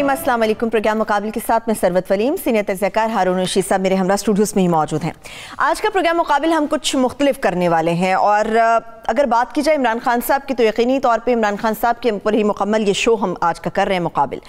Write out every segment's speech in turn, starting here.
नाजरीन अस्सलाम वालेकुम प्रोग्राम मुकाबले के साथ मैं सरवत वलीम सीनियर तजयकार हारून रशीद साहब मेरे हमरा स्टूडियोज़ में ही मौजूद हैं आज का प्रोग्राम मुकाबले हम कुछ मुख्तलिफ करने वाले हैं और अगर बात की जाए इमरान खान साहब की तो यकीनी तौर पर इमरान खान साहब के ऊपर ही मुकम्मल ये शो हम आज का कर रहे हैं मुकाबल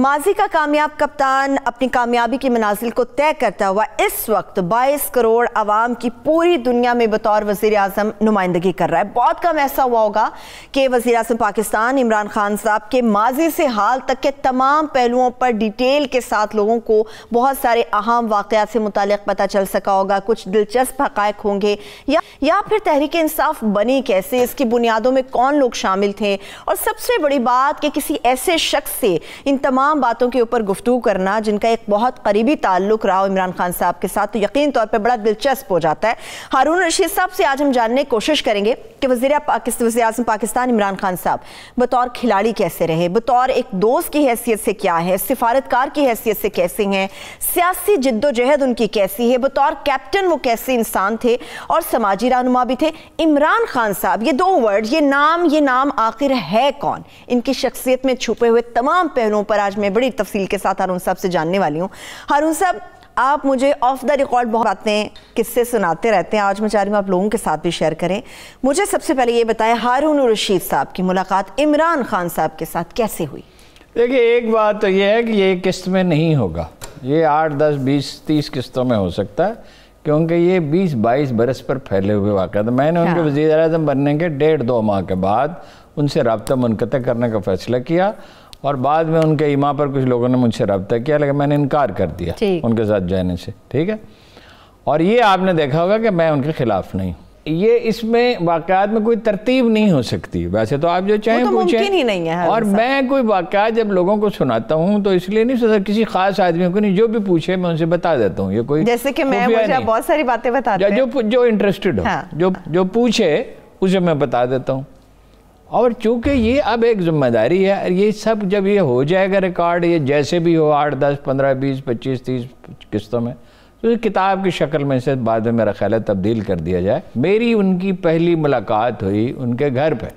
माजी का कामयाब कप्तान अपनी कामयाबी के मनाजिल को तय करता हुआ इस वक्त बाईस करोड़ आवाम की पूरी दुनिया में बतौर वजीर अजम नुमाइंदगी कर रहा है बहुत कम ऐसा हुआ होगा कि वजी अजम पाकिस्तान इमरान खान साहब के माजी से हाल तक के तमाम पहलुओं पर डिटेल के साथ लोगों को बहुत सारे अहम वाक़ात से मुतल पता चल सका होगा कुछ दिलचस्प हक़ होंगे या, या फिर तहरीक इंसाफ बनी कैसे इसकी बुनियादों में कौन लोग शामिल थे और सबसे बड़ी बात कि किसी ऐसे शख्स से इन तमाम बातों के ऊपर गुफ्तु करना जिनका एक बहुत करीबी ताल्लुक रहा इमरान खान साहब के साथ तो यकीन तौर पर बड़ा दिलचस्प हो जाता है हारून रशीद साहब से आज हम जानने की कोशिश करेंगे कि वजी पाकिस्तान वजी अजम पाकिस्तान इमरान खान साहब बतौर खिलाड़ी कैसे रहे बतौर एक दोस्त की हैसियत से क्या है सिफारतकार की हैसियत से कैसे हैं सियासी जिद्दोजहद उनकी कैसी है बतौर कैप्टन वो कैसे इंसान थे और समाजी रहनुमा भी थे इमरान खान साहब ये दो वर्ड ये नाम ये नाम आखिर है कौन इनकी शख्सियत में छुपे हुए तमाम पहलुओं पर आज मैं बड़ी तफसील के साथ हारून साहब से जानने वाली हूँ हारून साहब आप मुझे ऑफ द रिकॉर्ड बहुत बातें किस्से सुनाते रहते हैं आज मैं चाह रही हूँ आप लोगों के साथ भी शेयर करें मुझे सबसे पहले ये बताएं हारून रशीद साहब की मुलाकात इमरान खान साहब के साथ कैसे हुई देखिए एक बात तो यह है कि ये किस्त में नहीं होगा ये आठ दस बीस तीस किस्तों में हो सकता है क्योंकि ये 20-22 बरस पर फैले हुए वाक़ था मैंने उनके हाँ। वजी अजम बनने के डेढ़ दो माह के बाद उनसे रबता मुनक़ करने का फ़ैसला किया और बाद में उनके इमा पर कुछ लोगों ने मुझसे रबता किया लेकिन मैंने इनकार कर दिया उनके साथ जाने से ठीक है और ये आपने देखा होगा कि मैं उनके ख़िलाफ़ नहीं हूँ ये इसमें वाकत में कोई तरतीब नहीं हो सकती वैसे तो आप जो चाहें तो पूछें ही नहीं है और मैं कोई वाकत जब लोगों को सुनाता हूँ तो इसलिए नहीं सोचता किसी खास आदमी को नहीं जो भी पूछे मैं उनसे बता देता हूँ ये कोई जैसे कि मैं मुझे बहुत सारी बातें बता जो जो इंटरेस्टेड हो हाँ। जो जो पूछे उसे मैं बता देता हूँ और चूंकि ये अब एक जिम्मेदारी है ये सब जब ये हो जाएगा रिकॉर्ड ये जैसे भी हो आठ दस पंद्रह बीस पच्चीस तीस किस्तों में तो किताब की शक्ल में से बाद में मेरा ख्याल है तब्दील कर दिया जाए मेरी उनकी पहली मुलाकात हुई उनके घर पर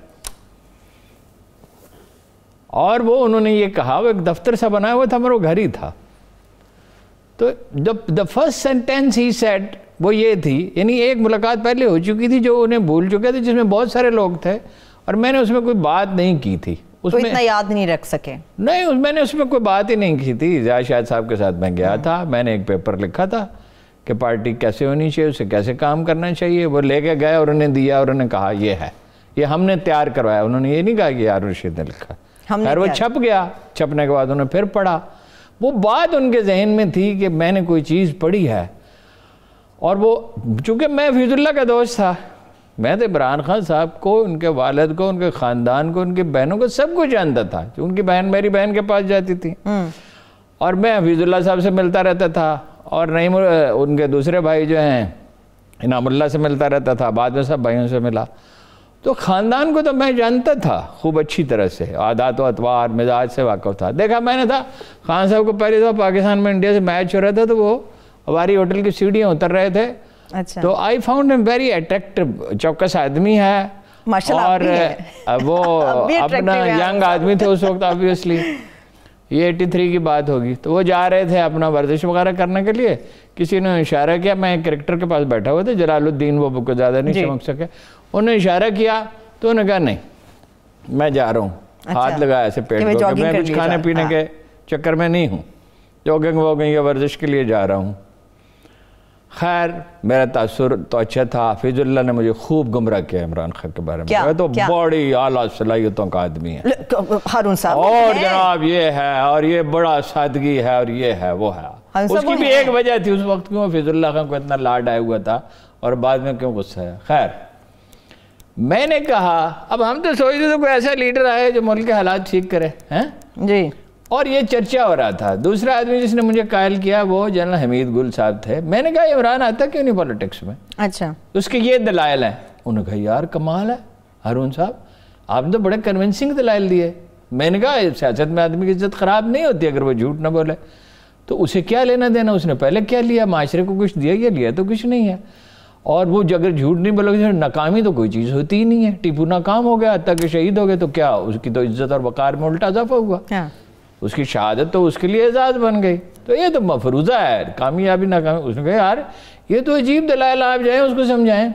और वो उन्होंने ये कहा वो एक दफ्तर सा बनाया हुआ था मेरा घर ही था तो the first sentence he said वो ये थी यानी एक मुलाकात पहले हो चुकी थी जो उन्हें भूल चुके थे जिसमें बहुत सारे लोग थे और मैंने उसमें कोई बात नहीं की थी तो उसमें तो इतना याद नहीं रख सके नहीं उस मैंने उसमें कोई बात ही नहीं की थी जया शायद साहब के साथ मैं गया हाँ। था मैंने एक पेपर लिखा था कि पार्टी कैसे होनी चाहिए उसे कैसे काम करना चाहिए वो लेके गए और उन्हें दिया और उन्हें कहा यह है ये हमने तैयार करवाया उन्होंने ये नहीं कहा कि यार रशीद ने लिखा खैर वो छप गया छपने के बाद उन्हें फिर पढ़ा वो बात उनके जहन में थी कि मैंने कोई चीज़ पढ़ी है और वो चूंकि मैं फिजुल्ला का दोस्त था मैं तो इमरान खान साहब को उनके वालद को उनके ख़ानदान को उनकी बहनों को सब कुछ जानता था उनकी बहन मेरी बहन के पास जाती थी हम्म। और मैं हफीज़ुल्ला साहब से मिलता रहता था और नहीं उनके दूसरे भाई जो हैं इनामुल्ला से मिलता रहता था बाद में सब भाइयों से मिला तो ख़ानदान को तो मैं जानता था खूब अच्छी तरह से आदात व अतवार मिजाज से वाकफ़ था देखा मैंने था खान साहब को पहले दफ़ा पाकिस्तान में इंडिया से मैच हो रहा था तो वो हमारी होटल की सीढ़ियाँ उतर रहे थे अच्छा तो I found him very attractive चौकस आदमी है और वो अपना यंग आदमी थे उस वक्त ऑब्वियसली ये 83 की बात होगी तो वो जा रहे थे अपना वर्जिश वगैरह करने के लिए किसी ने इशारा किया मैं एक करेक्टर के पास बैठा हुआ था जलालुद्दीन वो बुक ज़्यादा नहीं चमक सके उन्होंने इशारा किया तो उन्होंने कहा नहीं मैं जा रहा हूँ अच्छा। हाथ लगाया ऐसे पेट मैं कुछ खाने पीने हाँ। के चक्कर में नहीं हूँ जॉगिंग वॉगिंग या वर्जिश के लिए जा रहा हूँ खैर मेरा तासर तो अच्छा था हाफिजुल्ला ने मुझे खूब गुमराह किया इमरान खान के बारे में क्या? तो क्या? बड़ी आला सलाहियतों का आदमी है तो, तो, हारून साहब और जनाब ये है और ये बड़ा सादगी है और ये है वो है उसकी भी है? एक वजह थी उस वक्त क्यों फिजुल्ला खान को इतना लाड आया हुआ था और बाद में क्यों गुस्सा है खैर मैंने कहा अब हम तो सोचते थे कोई ऐसा लीडर आए जो मुल्क के हालात ठीक करे हैं जी और ये चर्चा हो रहा था दूसरा आदमी जिसने मुझे कायल किया वो जनरल हमीद गुल साहब थे मैंने कहा इमरान आता क्यों नहीं पॉलिटिक्स में अच्छा उसके ये दलायल हैं उन्होंने कहा यार कमाल है हरून साहब आपने तो बड़े कन्विंसिंग दलायल दिए मैंने कहा सियासत में आदमी की इज्जत ख़राब नहीं होती अगर वो झूठ ना बोले तो उसे क्या लेना देना उसने पहले क्या लिया माशरे को कुछ दिया या लिया तो कुछ नहीं है और वो अगर झूठ नहीं बोलोगे तो नाकामी तो कोई चीज़ होती ही नहीं है टीपू नाकाम हो गया हत्या के शहीद हो गए तो क्या उसकी तो इज्जत और वकार में उल्टा इजाफा हुआ हाँ। उसकी शहादत तो उसके लिए एजाज़ बन गई तो ये तो मफरूज़ा है कामयाबी नाकामी उसने कहा यार ये तो अजीब दलाल आप जाए उसको समझाएं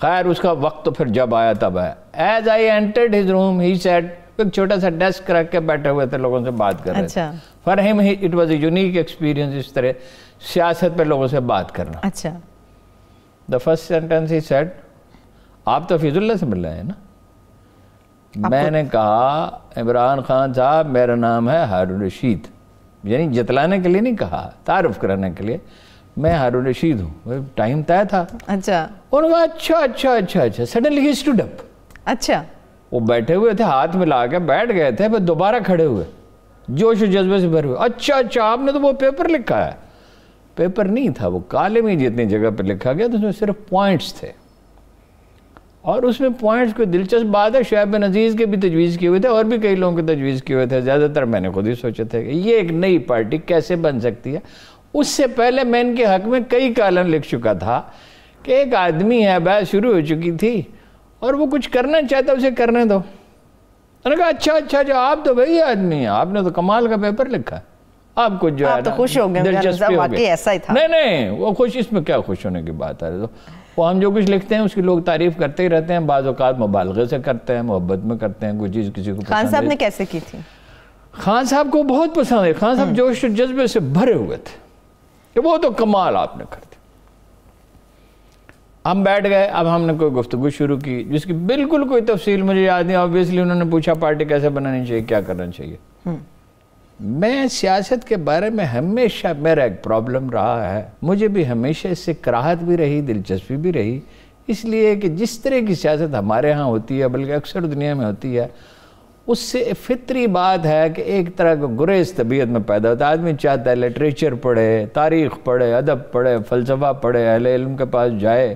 खैर उसका वक्त तो फिर जब आया तब आया as I entered his room he said एक छोटा सा डेस्क रख के बैठे हुए थे लोगों से बात कर रहे अच्छा। थे for him it was unique experience इस तरह सियासत पे लोगों से बात करना अच्छा the first sentence he said आप तो फिजुल्ला से मिल रहे हैं ना मैंने कहा इमरान खान साहब मेरा नाम है हारून रशीद यानी जतलाने के लिए नहीं कहा तारुफ कराने के लिए मैं हारून रशीद हूँ टाइम तय था अच्छा उन्होंने कहा अच्छा अच्छा अच्छा अच्छा सडनली ही स्टूड अप अच्छा वो बैठे हुए थे हाथ मिला के बैठ गए थे फिर दोबारा खड़े हुए जोश जज्बे से भर हुए अच्छा अच्छा आपने तो वो पेपर लिखा है पेपर नहीं था वो काले में जितनी जगह पर लिखा गया तो उसमें सिर्फ पॉइंट्स थे और उसमें पॉइंट्स कोई दिलचस्प बात है शुब बिन अजीज़ के भी तजवीज़ किए हुए थे और भी कई लोगों के तजवीज़ किए हुए थे ज़्यादातर मैंने खुद ही सोचे थे कि ये एक नई पार्टी कैसे बन सकती है उससे पहले मैं इनके हक में कई कालम लिख चुका था कि एक आदमी है बहस शुरू हो चुकी थी और वो कुछ करना चाहता उसे करने दो उन्होंने कहा अच्छा अच्छा जो अच्छा, आप तो वही आदमी हैं आपने तो कमाल का पेपर लिखा आप कुछ जो आप है तो खुश हो गए दिलचस्पी मतलब नहीं नहीं वो खुश इसमें क्या खुश होने की बात है तो वो हम जो कुछ लिखते हैं उसकी लोग तारीफ करते ही रहते हैं बाजात मुबालगे से करते हैं मोहब्बत में करते हैं कोई चीज़ किसी को खान साहब ने कैसे की थी खान साहब को बहुत पसंद है खान साहब हम्म। जोश जज्बे से भरे हुए थे कि वो तो कमाल आपने कर हम बैठ गए अब हमने कोई गुफ्तु शुरू की जिसकी बिल्कुल कोई तफसील मुझे याद नहीं ऑब्वियसली उन्होंने पूछा पार्टी कैसे बनानी चाहिए क्या करना चाहिए हम्म। मैं सियासत के बारे में हमेशा मेरा एक प्रॉब्लम रहा है मुझे भी हमेशा इससे कराहत भी रही दिलचस्पी भी रही इसलिए कि जिस तरह की सियासत हमारे यहाँ होती है बल्कि अक्सर दुनिया में होती है उससे फितरी बात है कि एक तरह का गुरेज तबीयत में पैदा होता है आदमी चाहता है लिटरेचर पढ़े तारीख पढ़े अदब पढ़े फ़लसफ़ा पढ़े अहल के पास जाए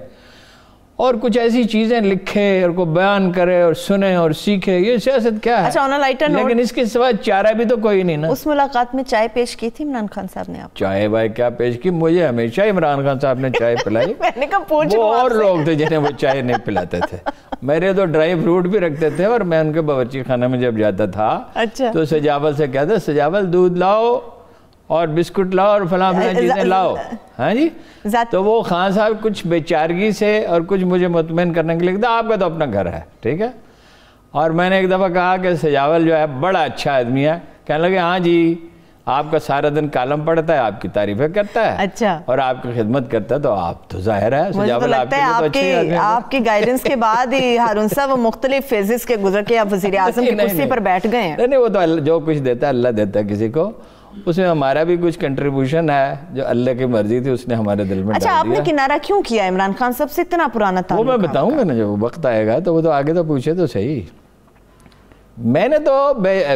और कुछ ऐसी चीज़ें लिखे और को बयान करे और सुने और सीखे ये सियासत क्या है अच्छा लाइटर लेकिन इसके सिवा चारा भी तो कोई नहीं ना उस मुलाकात में चाय पेश की थी इमरान खान साहब ने आप चाय भाई क्या पेश की मुझे हमेशा इमरान खान साहब ने चाय पिलाई मैंने कहा पूछ वो और लोग थे जिन्हें वो चाय नहीं पिलाते थे मेरे तो ड्राई फ्रूट भी रखते थे और मैं उनके बावची खाना में जब जाता था अच्छा तो सजावल से कहते सजावल दूध लाओ और बिस्कुट लाओ और फला फला चीज़ें लाओ हाँ जी तो वो खान साहब कुछ बेचारगी से और कुछ मुझे मुतमिन करने के लिए आपका तो अपना घर है ठीक है और मैंने एक दफ़ा कहा कि सजावल जो है बड़ा अच्छा आदमी है कहने लगे हाँ जी आपका सारा दिन कालम पढ़ता है आपकी तारीफें करता है अच्छा और आपकी खिदमत करता है तो आप तो जाहिर है तो सजावल तो आपके, आपके, तो आपकी गाइडेंस के बाद ही हारून साहब मुख्तलिफ फेजेस के गुजर के आप वजीर आजम की कुर्सी पर बैठ गए हैं नहीं वो तो जो कुछ देता है अल्लाह देता है किसी को उसमें हमारा भी कुछ कंट्रीब्यूशन है जो अल्लाह की मर्जी थी उसने हमारे दिल में अच्छा आपने किनारा क्यों किया इमरान खान सबसे से इतना पुराना था वो मैं बताऊंगा ना जब वक्त आएगा तो वो तो आगे तो पूछे तो सही मैंने तो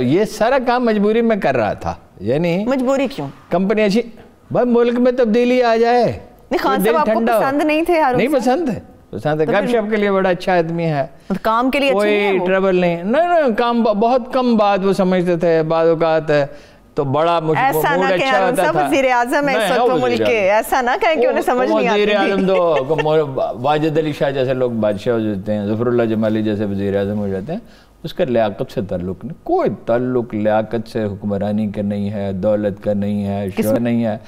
ये सारा काम मजबूरी में कर रहा था यानी मजबूरी क्यों कंपनी अच्छी भाई मुल्क में तब्दीली आ जाए नहीं पसंद नहीं थे पसंद है तो गपशप के लिए बड़ा अच्छा आदमी है तो काम के लिए कोई ट्रबल नहीं नहीं ना काम बहुत कम बात वो समझते थे बाद तो बड़ा अच्छा ऐसा ना अच्छा सब वजीर आजम है इस मुल्क के ऐसा ना कहें कि उन्हें समझ नहीं आती वजीर आजम तो वाजिद अली शाह जैसे लोग बादशाह हो जाते हैं जफरुल्ला जमाली जैसे वजीर आजम हो जाते हैं उसका लियाकत से ताल्लुक नहीं कोई ताल्लुक लियाकत से हुक्मरानी का नहीं है दौलत का नहीं है शोर नहीं है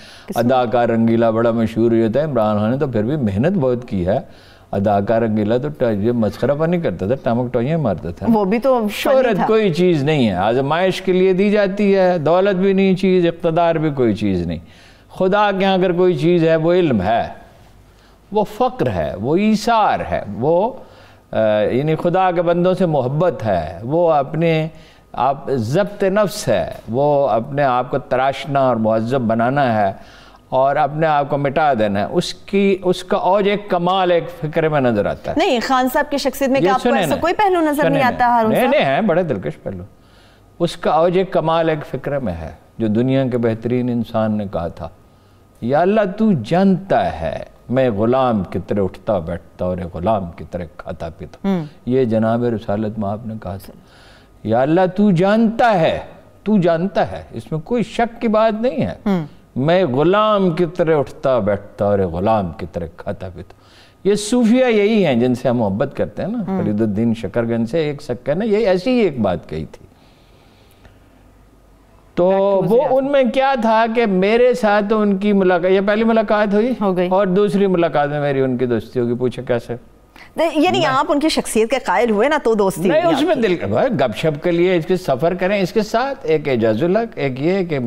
अदाकार रंगीला बड़ा मशहूर होता है इमरान खान ने तो फिर भी मेहनत बहुत की है अदाकार अकेला तो ये मस्करापा नहीं करता था टामक टोइया मारता था वो भी तो शोहरत कोई चीज़ नहीं है आजमाइश के लिए दी जाती है दौलत भी नहीं चीज़ इकतदार भी कोई चीज़ नहीं खुदा के यहाँ अगर कोई चीज़ है वो इल्म है वो फ़क्र है वो ईसार है वो यानी खुदा के बंदों से मोहब्बत है वो अपने आप जब्त नफ्स है वो अपने आप को तराशना और महजब बनाना है और अपने आप को मिटा देना है उसकी उसका और एक कमाल एक फिक्र में नजर आता है नहीं खान साहब की शख्सियत में क्या आपको ऐसा कोई पहलू नजर नहीं आता हारून नहीं नहीं है बड़े दिलकश पहलू उसका और एक कमाल एक फिक्र में है जो दुनिया के बेहतरीन इंसान ने कहा था या अल्लाह तू जानता है मैं ग़ुलाम की तरह उठता बैठता और ग़ुलाम की तरह खाता पीता हम्म। ये जनाब रसालत में आपने कहा था या अल्लाह तू जानता है तू जानता है इसमें कोई शक की बात नहीं है हम्म। मैं ग़ुलाम की तरह उठता बैठता और ग़ुलाम की तरह खाता पीता ये सूफिया यही हैं जिनसे हम मोहब्बत करते हैं ना हम्म। फरीदुद्दीन शकरगंज से एक शक्कर ने यही ऐसी ही एक बात कही थी तो वो उनमें क्या था कि मेरे साथ तो उनकी मुलाकात ये पहली मुलाकात हुई हो गई और दूसरी मुलाकात में मेरी उनकी दोस्ती होगी पूछे कैसे यानी आप उनकी शख्सियत के कायल हुए ना तो दोस्ती नहीं उसमें दिल गपशप के लिए इसके सफ़र करें इसके साथ एक एजाजुल एक ये कि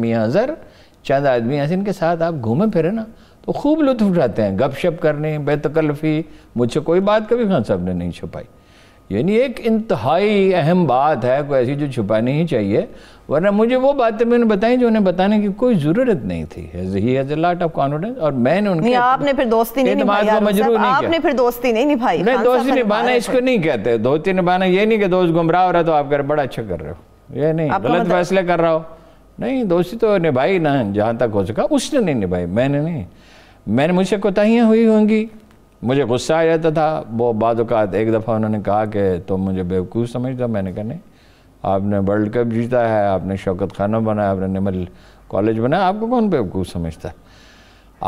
चंद आदमी ऐसे इनके साथ आप घूमें फिरें ना तो खूब लुत्फ उठाते हैं गपशप करने बेतकल्फ़ी मुझसे कोई बात कभी खान साहब ने नहीं छुपाई यानी एक इंतहाई अहम बात है कोई ऐसी जो छुपानी ही चाहिए वरना मुझे वो बातें मैंने बताई जो उन्हें बताने की कोई ज़रूरत नहीं थी ही लॉट ऑफ कॉन्फिडेंस और मैंने उनके नहीं, आपने फिर दोस्ती नहीं निभाई नहीं आपने फिर दोस्ती नहीं निभाई नहीं दोस्ती निभाना इसको नहीं कहते दोस्ती निभाना ये नहीं कि दोस्त गुमराह हो रहा तो आप कर बड़ा अच्छा कर रहे हो ये नहीं गलत फैसले कर रहा हो नहीं दोस्ती तो निभाई ना जहाँ तक हो सका उसने नहीं निभाई मैंने नहीं मैंने मुझसे कोताहियाँ हुई होंगी मुझे गुस्सा आ जाता था वो बाद एक दफ़ा उन्होंने कहा कि तुम तो मुझे बेवकूफ़ समझता मैंने कहा नहीं आपने वर्ल्ड कप जीता है आपने शौकत खाना बनाया आपने निमल कॉलेज बनाया आपको कौन बेवकूफ़ समझता है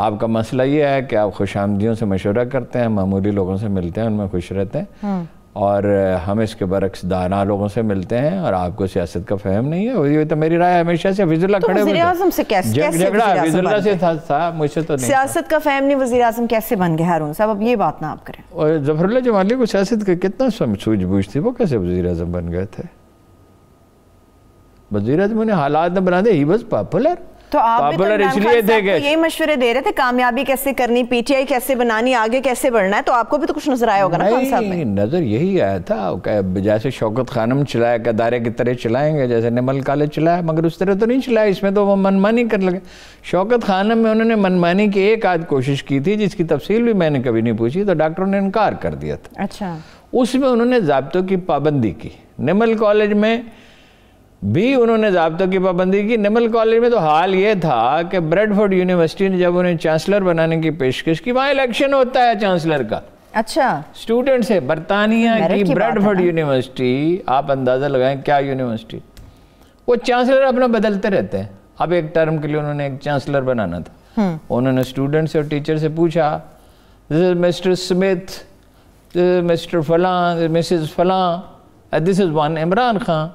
आपका मसला ये है कि आप खुश आमदियों से मशवरा करते हैं मामूली लोगों से मिलते हैं उनमें खुश रहते हैं हाँ। और हम इसके बरक्स दाना लोगों से मिलते हैं और आपको सियासत का फहम नहीं है ये तो मेरी राय हमेशा से तो खड़े हुए से कैसे विजुल्ला से था, था मुझसे तो सियासत का फहम नहीं वजी अजम कैसे बन गया हारून साहब अब ये बात ना आप करें और जफरुल्ला जमाली को सियासत का कितना सूझबूझ थी वो कैसे वजी अजम बन गए थे वजी अजम उन्हें हालात ने बना दे ही वॉज पॉपुलर तो आप पॉपुलर तो इसलिए देखे यही मशवरे दे रहे थे कामयाबी कैसे करनी पीटीआई कैसे बनानी आगे कैसे बढ़ना है तो आपको भी तो कुछ नजर आया होगा ना खान साहब नजर यही आया था जैसे शौकत खानम चलाया का दायरे की तरह चलाएंगे जैसे निमल काले चलाया मगर उस तरह तो नहीं चलाया इसमें तो वो मनमानी कर लगे शौकत खानम में उन्होंने मनमानी की एक आज कोशिश की थी जिसकी तफसील भी मैंने कभी नहीं पूछी तो डॉक्टरों ने इनकार कर दिया था अच्छा उसमें उन्होंने जबतों की पाबंदी की निमल कॉलेज में भी उन्होंने जबतों की पाबंदी की निमल कॉलेज में तो हाल ये था कि ब्रेडफोर्ड यूनिवर्सिटी ने जब उन्हें चांसलर बनाने की पेशकश की वहां इलेक्शन होता है चांसलर का अच्छा स्टूडेंट है बरतानिया की, ब्रेडफोर्ड यूनिवर्सिटी आप अंदाज़ा लगाएं क्या यूनिवर्सिटी वो चांसलर अपना बदलते रहते हैं अब एक टर्म के लिए उन्होंने एक चांसलर बनाना था हम्म। उन्होंने स्टूडेंट से और टीचर से पूछा this is Mr Smith Mr फलां मिसेज फलां this is one Imran Khan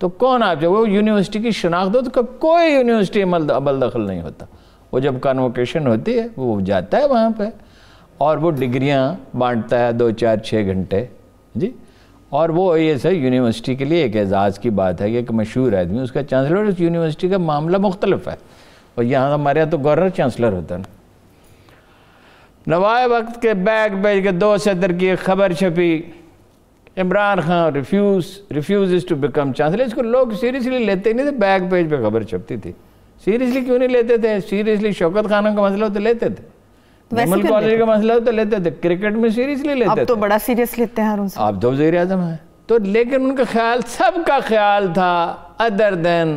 तो कौन आप जब वो यूनिवर्सिटी की शनाख्त हो तो कोई यूनिवर्सिटी अमल अमल दखल नहीं होता वो जब कन्वोकेशन होती है वो जाता है वहाँ पर और वो डिग्रियाँ बांटता है दो चार छः घंटे जी और वो ये सर यूनिवर्सिटी के लिए एक एजाज़ की बात है कि एक मशहूर आदमी उसका चांसलर उस यूनिवर्सिटी का मामला मुख्तलफ है और यहाँ हमारे यहाँ तो गवर्नर चांसलर होता है नवाए वक्त के बैग बेच के दो सदर की खबर छपी Imran Khan refuse refuse to become chancellor इसको लोग सीरियसली लेते नहीं थे बैक पेज पे खबर छपती थी सीरियसली क्यों नहीं लेते थे सीरियसली शौकत खाना का मसला तो लेते थे कॉलेज का मसला तो लेते थे क्रिकेट में सीरियसली लेते तो बड़ा सीरियस लेते हैं आप दो तो वजीर अजम हैं तो लेकिन उनका ख्याल सबका ख्याल था अदर देन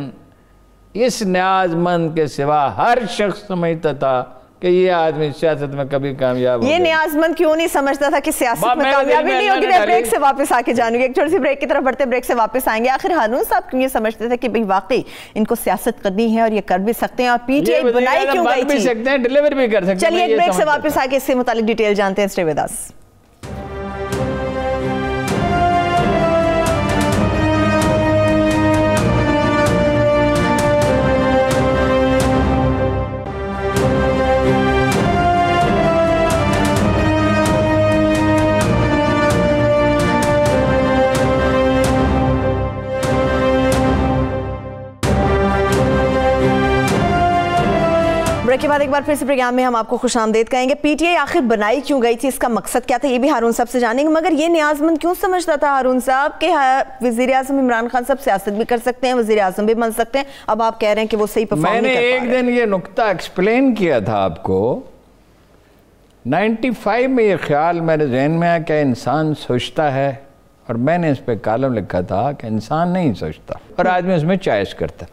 इस न्याजमंद के सिवा हर शख्स समझता था कि ये आदमी सियासत में कभी कामयाब ये न्याजमंद क्यों नहीं समझता था कि सियासत में कामयाबी नहीं होगी मैं ब्रेक से वापस आके जानूंगी एक छोटी सी ब्रेक की तरफ बढ़ते ब्रेक से वापस आएंगे आखिर हानून साहब क्यों ये समझते थे कि भाई वाकई इनको सियासत करनी है और ये कर भी सकते हैं और पीटीआई बनाई क्यों गई थी सकते हैं डिलीवर भी कर सकते हैं चलिए ब्रेक से वापस आके इससे मुतालिक डिटेल जानते हैं श्री ब्रेक के बाद एक बार फिर से प्रोग्राम में हम आपको खुश आमदेद कहेंगे पीटीआई आखिर बनाई क्यों गई थी इसका मकसद क्या था ये भी हारून साहब से जानेंगे मगर ये न्याजमंद क्यों समझता था हारून साहब कि हाँ, वजीर अजम इमरान खान साहब सियासत भी कर सकते हैं वजीर अजम भी बन सकते हैं अब आप कह रहे हैं कि वो सही मैंने एक दिन ये नुकता एक्सप्लेन किया था आपको 95 में ये ख्याल मेरे जहन में आया कि इंसान सोचता है और मैंने इस पर कालम लिखा था कि इंसान नहीं सोचता और आदमी उसमें चॉइस करता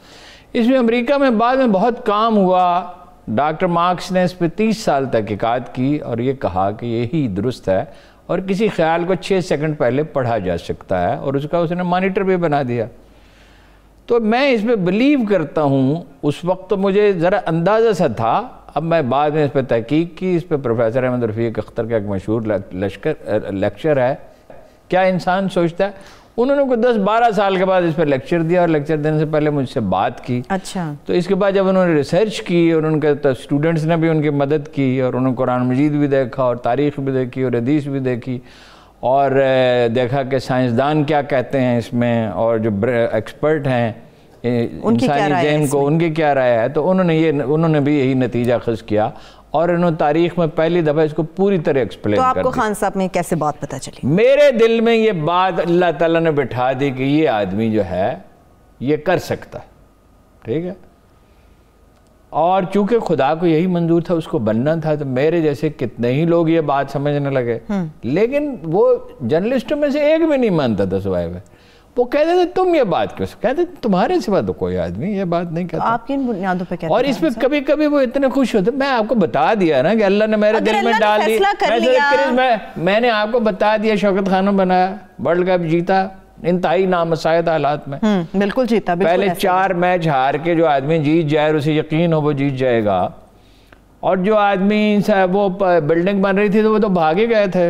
इसमें अमेरिका में बाद में बहुत काम हुआ डॉक्टर मार्क्स ने इस पर तीस साल तहकीकात की और ये कहा कि यही दुरुस्त है और किसी ख्याल को छः सेकंड पहले पढ़ा जा सकता है और उसका उसने मॉनिटर भी बना दिया तो मैं इस पर बिलीव करता हूँ उस वक्त तो मुझे ज़रा अंदाज़ा सा था अब मैं बाद में इस पर तहकीक की इस पर प्रोफेसर अहमद रफ़ीक अख्तर का एक मशहूर लश्कर लेक्चर है क्या इंसान सोचता है उन्होंने को 10-12 साल के बाद इस पर लेक्चर दिया और लेक्चर देने से पहले मुझसे बात की अच्छा तो इसके बाद जब उन्होंने रिसर्च की और उनके तो स्टूडेंट्स ने भी उनकी मदद की और उन्होंने कुरान मजीद भी देखा और तारीख भी देखी और हदीस भी देखी और देखा कि साइंसदान क्या कहते हैं इसमें और जो एक्सपर्ट हैं इंसानी जहन को उनकी क्या राय है तो उन्होंने ये उन्होंने भी यही नतीजा खज किया और इन्होंने तारीख में पहली दफ़ा इसको पूरी तरह एक्सप्लेन तो आपको खान साहब में कैसे बात पता चली मेरे दिल में ये बात अल्लाह ताला ने बिठा दी कि ये आदमी जो है ये कर सकता है ठीक है और चूंकि खुदा को यही मंजूर था उसको बनना था तो मेरे जैसे कितने ही लोग ये बात समझने लगे हम्म। लेकिन वो जर्नलिस्टों में से एक भी नहीं मानता था सुबह में वो कहते थे तुम ये बात क्यों कहते तुम्हारे सिवा तो कोई आदमी ये बात नहीं कहता आपकी इन बुनियादों पे कहते और इसमें कभी कभी वो इतने खुश होते मैं आपको बता दिया ना कि अल्लाह ने मेरे दिल में डाल दी मैं, मैंने आपको बता दिया शौकत खाना बनाया वर्ल्ड कप जीता इंतहाई नामसायद हालात में हम्म, बिल्कुल जीता पहले चार मैच हार के जो आदमी जीत जाए उसे यकीन हो वो जीत जाएगा और जो आदमी वो बिल्डिंग बन रही थी तो वो तो भागे गए थे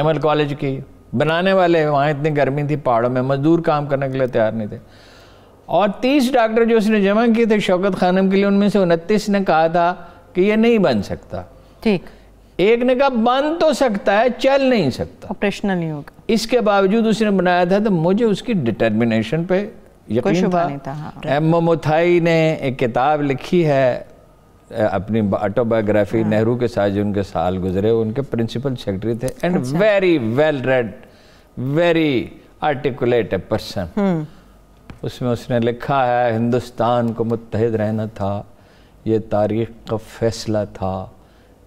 निमल कॉलेज की बनाने वाले वहाँ इतनी गर्मी थी पहाड़ों में मजदूर काम करने के लिए तैयार नहीं थे और तीस डॉक्टर जो उसने जमा किए थे शौकत खानम के लिए उनमें से उनतीस ने कहा था कि ये नहीं बन सकता ठीक एक ने कहा बन तो सकता है चल नहीं सकता ऑपरेशनल नहीं होगा इसके बावजूद उसने बनाया था तो मुझे उसकी डिटर्मिनेशन पे यकीन था, था हाँ। एम मोथाई ने एक किताब लिखी है अपनी ऑटोबायोग्राफी हाँ। नेहरू के साथ जो उनके साल गुजरे उनके प्रिंसिपल सेक्रेटरी थे and very well read very articulate a person उसमें उसने लिखा है हिंदुस्तान को मुतहद रहना था ये तारीख का फैसला था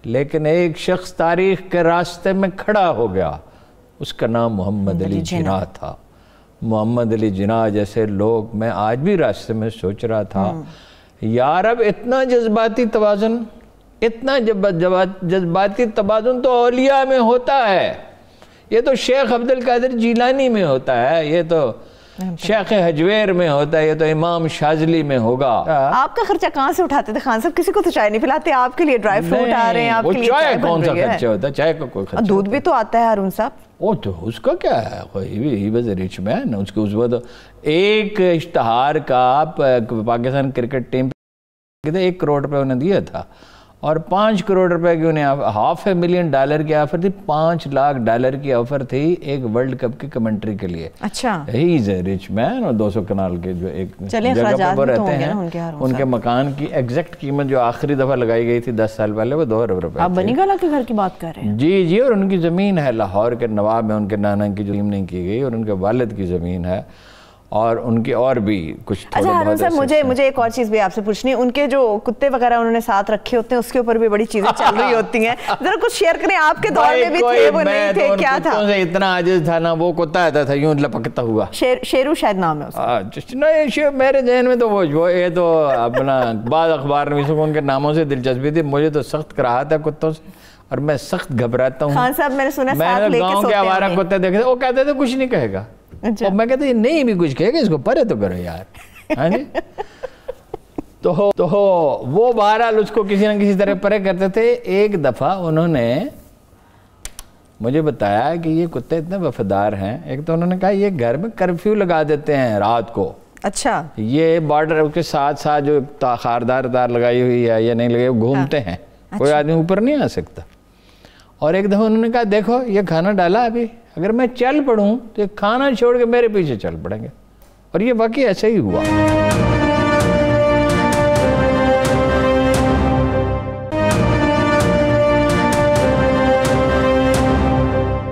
लेकिन एक शख्स तारीख के रास्ते में खड़ा हो गया उसका नाम मोहम्मद अली जिना था मोहम्मद अली जिना जैसे लोग मैं आज भी रास्ते में सोच रहा था हम्म। यार अब इतना जज्बाती तोज़ुन इतना जज्बाती तोज़ुन तो अलिया में होता है ये तो शेख अब्दुल कादिर जीलानी में होता है ये तो शेख हजवेर में होता है ये तो इमाम शाजली में होगा आपका खर्चा कहाँ से उठाते थे खान साहब किसी को तो चाय नहीं पिलाते आपके लिए ड्राई फ्रूट आ रहे हैं आपके लिए चाय कौन सा खर्चा होता है चाय का कोई खर्चा दूध भी तो आता है अरुण साहब ओ तो उसका क्या है कोई ही वॉज रिच मैन उसके उस वक्त तो एक इश्तहार का पाकिस्तान क्रिकेट टीम कहते एक करोड़ रुपये उन्हें दिया था और पाँच करोड़ रुपए की उन्हें हाफ ए मिलियन डॉलर की ऑफर थी पाँच लाख डॉलर की ऑफर थी एक वर्ल्ड कप की कमेंट्री के लिए अच्छा ही इज ए रिच मैन और 200 कनाल के जो एक जगह पर तो रहते हैं उनके, उनके मकान की एग्जैक्ट कीमत जो आखिरी दफा लगाई गई थी दस साल पहले वो दो अरब रुपए आप बनीगला के घर की बात कर रहे हैं जी जी और उनकी जमीन है लाहौर के नवाब में उनके नाना की जमीन नहीं की गई और उनके वालद की जमीन है और उनके और भी कुछ अच्छा हारून साहब मुझे मुझे एक और चीज़ भी आपसे पूछनी है उनके जो कुत्ते वगैरह उन्होंने साथ रखे होते हैं उसके ऊपर भी बड़ी चीज़ें चल रही होती हैं जरा कुछ शेयर करें आपके दौर में भी थे वो नहीं थे क्या था इतना आजिज था ना वो कुत्ता आता था यूं लपकता हुआ शेरू शायद नाम है उसका नहीं मेरे जहन में तो वो ये तो अपना बाद अखबार में सुन उनके नामों से दिलचस्पी थी मुझे तो सख्त कराहत है कुत्तों से और मैं सख्त घबराता हूँ मैंने गाँव के आवारा कुत्ते देखे वो कहते थे कुछ नहीं कहेगा अच्छा। और मैं कहता नहीं भी कुछ कहेगा इसको परे तो करो यार हाँ तो तो वो बहरहाल उसको किसी ना किसी तरह परे करते थे एक दफ़ा उन्होंने मुझे बताया कि ये कुत्ते इतने वफादार हैं एक तो उन्होंने कहा ये घर में कर्फ्यू लगा देते हैं रात को अच्छा ये बॉर्डर उसके साथ साथ जो खारदार तार लगाई हुई है या नहीं लगे हाँ। घूमते हैं अच्छा। कोई आदमी ऊपर नहीं आ सकता और एक दफ़ा उन्होंने कहा देखो ये खाना डाला अभी अगर मैं चल पड़ूँ तो खाना छोड़ के मेरे पीछे चल पड़ेंगे और ये वाकई ऐसा ही हुआ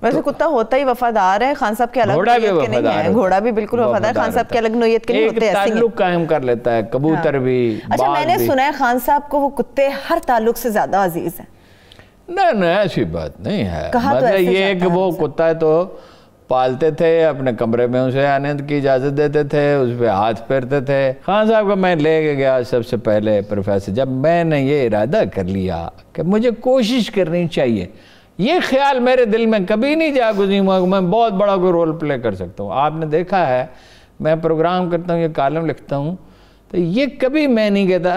वैसे तो कुत्ता होता ही वफादार है खान साहब के अलग घोड़ा भी वफादार है घोड़ा भी बिल्कुल वफादार खान साहब के अलग नोयत के नहीं होते ऐसे कायम कर लेता है कबूतर हाँ। भी अच्छा मैंने सुना है खान साहब को वो कुत्ते हर ताल्लुक से ज्यादा अजीज है नहीं नहीं ऐसी बात नहीं है तो मतलब ये एक वो कुत्ता है तो पालते थे अपने कमरे में उसे आने की इजाज़त देते थे उस पर हाथ फेरते थे खान साहब को मैं ले के गया सबसे पहले प्रोफेसर जब मैंने ये इरादा कर लिया कि मुझे कोशिश करनी चाहिए ये ख्याल मेरे दिल में कभी नहीं जा गुजी हुआ मैं बहुत बड़ा कोई रोल प्ले कर सकता हूँ आपने देखा है मैं प्रोग्राम करता हूँ ये कॉलम लिखता हूँ तो ये कभी मैं नहीं कहता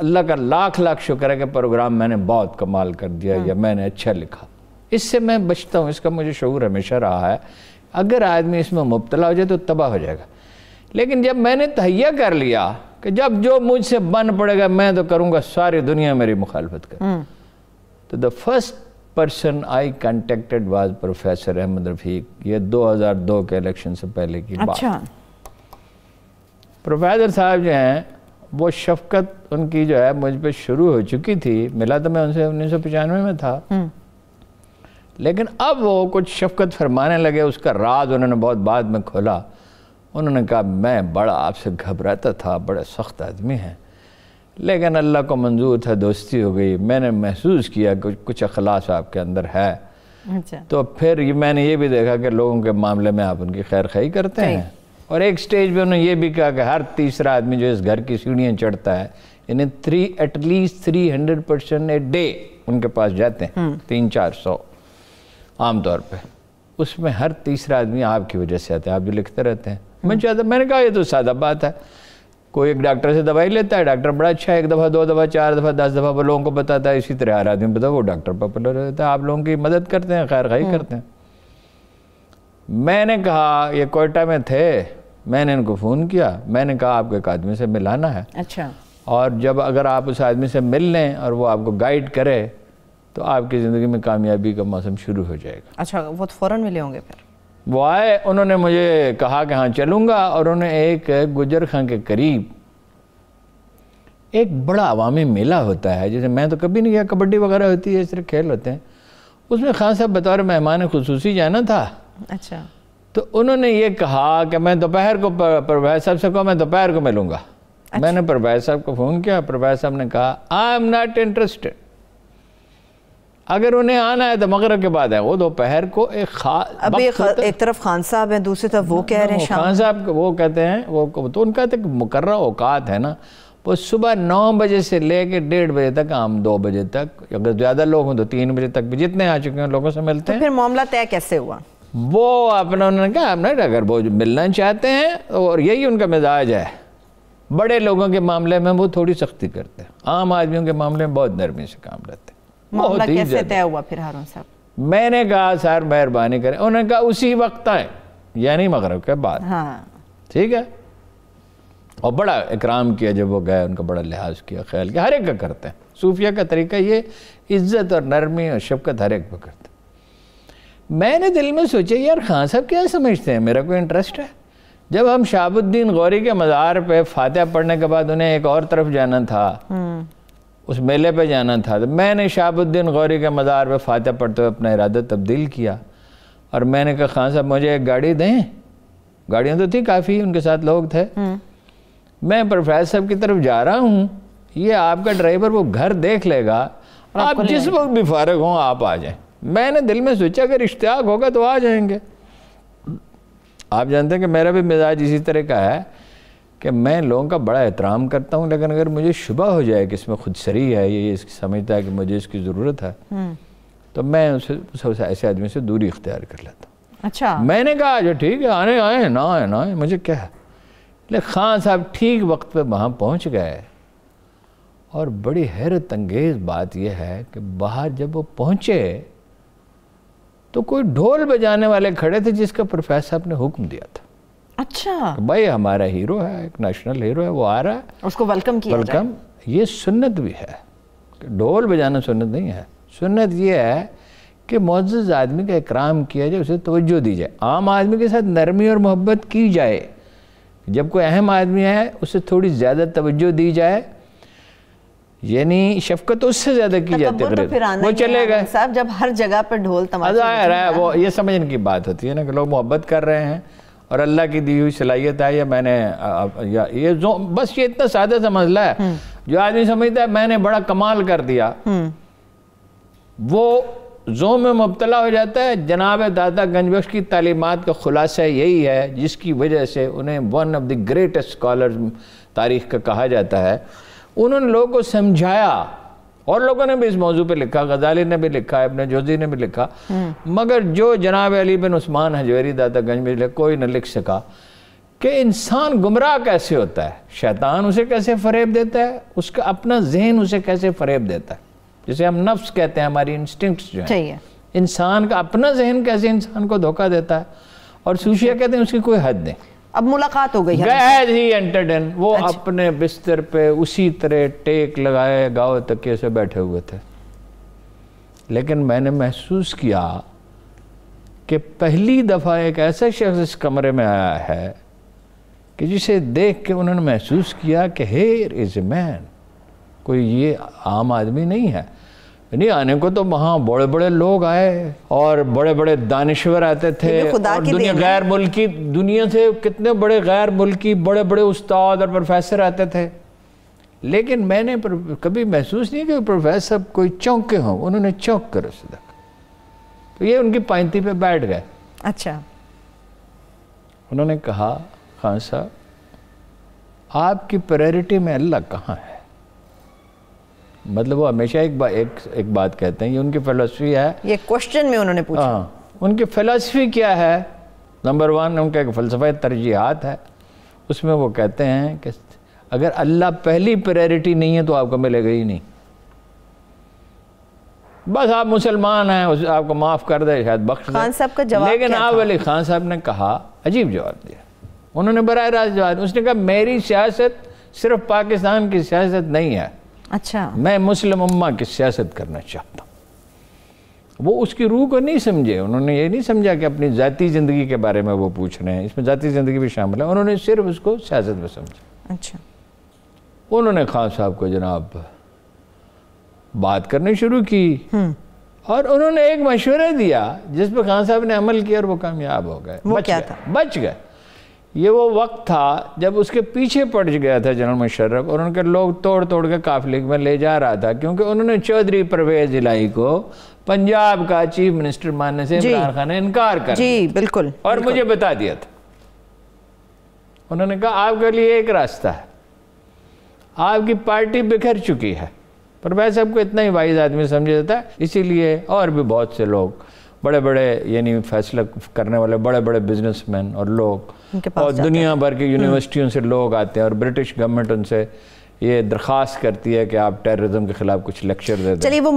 अल्लाह का लाख लाख शुक्र है कि प्रोग्राम मैंने बहुत कमाल कर दिया हाँ। या मैंने अच्छा लिखा इससे मैं बचता हूँ इसका मुझे शूर हमेशा रहा है अगर आदमी इसमें मुबतला हो जाए तो तबाह हो जाएगा लेकिन जब मैंने तहैया कर लिया कि जब जो मुझसे बन पड़ेगा मैं तो करूँगा सारी दुनिया मेरी मुखालफत कर हाँ। तो the first person I contacted was professor Ahmad Rafiq ये 2002 के इलेक्शन से पहले की अच्छा। बात प्रोफेसर साहब जो हैं वो शफकत उनकी जो है मुझ पर शुरू हो चुकी थी मिला तो मैं उनसे उन्नीस सौ पचानवे में था हम्म। लेकिन अब वो कुछ शफकत फरमाने लगे उसका राज उन्होंने बहुत बाद में खोला उन्होंने कहा मैं बड़ा आपसे घबराता था बड़े सख्त आदमी हैं लेकिन अल्लाह को मंजूर था दोस्ती हो गई मैंने महसूस किया कि कुछ अखलास आपके अंदर है अच्छा। तो फिर मैंने ये भी देखा कि लोगों के मामले में आप उनकी खैर खही करते हैं और एक स्टेज पे उन्होंने ये भी कहा कि हर तीसरा आदमी जो इस घर की सीढ़ियाँ चढ़ता है इन्हें three at least three hundred percent a day उनके पास जाते हैं हम्म। तीन चार सौ आमतौर पर उसमें हर तीसरा आदमी आपकी वजह से आता है आप जो लिखते रहते हैं हम्म। मैं चाहता मैंने कहा ये तो सादा बात है कोई एक डॉक्टर से दवाई लेता है डॉक्टर बड़ा अच्छा है एक दफ़ा दो दफ़ा चार दफ़ा दस दफ़ा वो लोगों को बताता है इसी तरह हर आदमी बताओ वो डॉक्टर पॉपुलर रहता है तो आप लोगों की मदद करते हैं खैर खाई हम्म। करते हैं मैंने कहा ये कोयटा में थे मैंने इनको फ़ोन किया मैंने कहा आपको एक आदमी से मिलाना है अच्छा और जब अगर आप उस आदमी से मिल लें और वो आपको गाइड करे तो आपकी ज़िंदगी में कामयाबी का मौसम शुरू हो जाएगा अच्छा वो तो फ़ौर मिले होंगे फिर वो आए उन्होंने मुझे कहा कि हाँ चलूँगा और उन्हें एक गुजर खां के करीब एक बड़ा अवामी मेला होता है जैसे मैं तो कभी नहीं गया कबड्डी वगैरह होती है इस तरह खेल होते हैं उसमें खान साहब बतौर मेहमान खसूसी जाना था अच्छा तो उन्होंने ये कहा कि मैं दोपहर को प्रभास साहब से कहा मैं दोपहर को मिलूंगा अच्छा। मैंने प्रभास साहब को फ़ोन किया प्रभास साहब ने कहा आई एम नॉट इंटरेस्टेड अगर उन्हें आना है तो मगर के बाद है वो दोपहर को एक खा एक, एक तरफ खान साहब हैं दूसरी तरफ वो कह रहे हैं खान साहब वो कहते हैं वो तो उनका तो मुकर औकात है ना वो सुबह नौ बजे से ले कर डेढ़ बजे तक आम दो बजे तक अगर ज़्यादा लोग हों तो तीन बजे तक भी जितने आ चुके हैं लोगों से मिलते तो हैं फिर मामला तय कैसे हुआ वो अपना उन्होंने कहा अपना अगर वो मिलना चाहते हैं और यही उनका मिजाज है बड़े लोगों के मामले में वो थोड़ी सख्ती करते हैं आम आदमियों के मामले में बहुत नरमी से काम रहते हैं मामला कैसे तय हुआ फिर हारून साहब मैंने कहा सर मेहरबानी करें उन्होंने कहा उसी वक्त आए यानी मगरब के बाद हाँ। ठीक है और बड़ा इकराम किया जब वो गए उनका बड़ा लिहाज किया ख्याल किया हर एक का करते हैं सूफिया का तरीका ये इज्जत और नरमी और शबकत हर एक पर करते हैं मैंने दिल में सोचा यार खान साहब क्या समझते हैं मेरा कोई इंटरेस्ट है जब हम शाहबुद्दीन गौरी के मज़ार पे फातह पढ़ने के बाद उन्हें एक और तरफ जाना था हम्म। उस मेले पे जाना था तो मैंने शाहबुद्दीन गौरी के मज़ार पे फातह पढ़ते हुए अपना इरादा तब्दील किया और मैंने कहा खान साहब मुझे एक गाड़ी दें गाड़ियाँ तो थी काफ़ी उनके साथ लोग थे हम्म। मैं प्रोफेसर साहब की तरफ जा रहा हूँ ये आपका ड्राइवर वो घर देख लेगा आप जिस वक्त भी फारग हों आप आ जाएं मैंने दिल में सोचा अगर इश्तियाक होगा तो आ जाएंगे आप जानते हैं कि मेरा भी मिजाज इसी तरह का है कि मैं लोगों का बड़ा एहतराम करता हूँ लेकिन अगर मुझे शुबा हो जाए कि इसमें खुद सरी है ये इसकी समझता है कि मुझे इसकी ज़रूरत है हम्म। तो मैं उसे ऐसे आदमी से दूरी इख्तियार कर लेता हूँ अच्छा मैंने कहा जो अच्छा, ठीक है आने आए ना आए ना आए मुझे क्या है लेकिन खान साहब ठीक वक्त पर वहाँ पहुँच गए और बड़ी हैरत अंगेज़ बात यह है कि बाहर जब वो पहुँचे तो कोई ढोल बजाने वाले खड़े थे जिसका प्रोफेसर साहब ने हुक्म दिया था अच्छा तो भाई हमारा हीरो है एक नेशनल हीरो है वो आ रहा है उसको वेलकम किया वेलकम ये सुन्नत भी है ढोल बजाना सुन्नत नहीं है सुन्नत ये है कि मोज़ आदमी का इकराम किया जाए उसे तवज्जो दी जाए आम आदमी के साथ नरमी और मोहब्बत की जाए जब कोई अहम आदमी है उसे थोड़ी ज़्यादा तवज्जो दी जाए यानी शफकत उससे ज्यादा की जाती है तो वो चले गए साहब जब हर जगह पर ढोल तमाशा है वो ये समझने की बात होती है ना कि लोग मोहब्बत कर रहे हैं और अल्लाह की दी हुई सलाहियत है या मैंने या ये जो बस ये इतना सादा सा मसला है हम्म। जो आदमी समझता है मैंने बड़ा कमाल कर दिया हम्म। वो जो में मुबतला हो जाता है जनाब दादा गंजबख्श की तालीमत का खुलासा यही है जिसकी वजह से उन्हें one of the greatest scholar तारीख का कहा जाता है उन्होंने लोगों को समझाया और लोगों ने भी इस मौजू पर लिखा गजाली ने भी लिखा अपने जोजी ने भी लिखा हम्म। मगर जो जनाब अली बिन उस्मान हजवेरी दादा गंज में कोई ना लिख सका कि इंसान गुमराह कैसे होता है शैतान उसे कैसे फरेब देता है उसका अपना जहन उसे कैसे फरेब देता है जिसे हम नफ्स कहते हैं हमारी इंस्टिंग जो है इंसान का अपना जहन कैसे इंसान को धोखा देता है और सूशिया कहते हैं उसकी कोई हद नहीं अब मुलाकात हो गई गैर ही एंटरटेन वो अच्छा। अपने बिस्तर पे उसी तरह टेक लगाए गाँव तकिए से बैठे हुए थे लेकिन मैंने महसूस किया कि पहली दफ़ा एक ऐसा शख्स इस कमरे में आया है कि जिसे देख के उन्होंने महसूस किया कि हेर इज़ ए मैन कोई ये आम आदमी नहीं है नहीं आने को तो वहाँ बड़े बड़े लोग आए और बड़े बड़े दानश्वर आते थे और दुनिया गैर मुल्की दुनिया से कितने बड़े गैर मुल्की बड़े बड़े उस्ताद और प्रोफेसर आते थे लेकिन मैंने कभी महसूस नहीं कि प्रोफेसर कोई चौंके हों उन्होंने चौंक कर उसे तक तो ये उनकी पैंती पे बैठ गए अच्छा उन्होंने कहा खान साहब आपकी प्रायोरिटी में अल्लाह कहाँ है मतलब वो हमेशा एक बा, एक एक बात कहते हैं ये उनकी फ़िलासफ़ी है ये क्वेश्चन में उन्होंने पूछा हाँ उनकी फ़िलासफ़ी क्या है नंबर वन उनका एक फ़लसफ़ा तरजीहत है उसमें वो कहते हैं कि अगर अल्लाह पहली प्रायोरिटी नहीं है तो आपको मिलेगा ही नहीं बस आप मुसलमान हैं उस आपको माफ़ कर दे शायद बख्श खान साहब का जवाब लेकिन आप अली खान साहब ने कहा अजीब जवाब दिया उन्होंने बर रास्त जवाब उसने कहा मेरी सियासत सिर्फ पाकिस्तान की सियासत नहीं है अच्छा मैं मुस्लिम अम्मा की सियासत करना चाहता हूँ वो उसकी रूह को नहीं समझे उन्होंने ये नहीं समझा कि अपनी ज़ाती ज़िंदगी के बारे में वो पूछ रहे हैं इसमें ज़ाती ज़िंदगी भी शामिल है उन्होंने सिर्फ उसको सियासत में समझा अच्छा उन्होंने खान साहब को जनाब बात करनी शुरू की हम्म। और उन्होंने एक मशवरा दिया जिस पर खान साहब ने अमल किया और वो कामयाब हो गए बच गए बच गए ये वो वक्त था जब उसके पीछे पड़ गया था जनरल मुशर्रफ और उनके लोग तोड़ तोड़ के काफिले में ले जा रहा था क्योंकि उन्होंने चौधरी परवेज इलाही को पंजाब का चीफ मिनिस्टर मानने से इमरान खान ने इनकार कर जी बिल्कुल और बिल्कुल। मुझे बता दिया था उन्होंने कहा आपके लिए एक रास्ता है आपकी पार्टी बिखर चुकी है पर वैसे सबको इतना ही वाइज आदमी समझ जाता है इसीलिए और भी बहुत से लोग बड़े बड़े यानी फैसला करने वाले बड़े बड़े बिजनेसमैन और लोग और दुनिया भर की यूनिवर्सिटियों हम्म। से लोग आते हैं और ब्रिटिश गवर्नमेंट उनसे ये दरख्वास्त करती है कि आप टेररिज्म के खिलाफ कुछ लेक्चर दे चलिए वो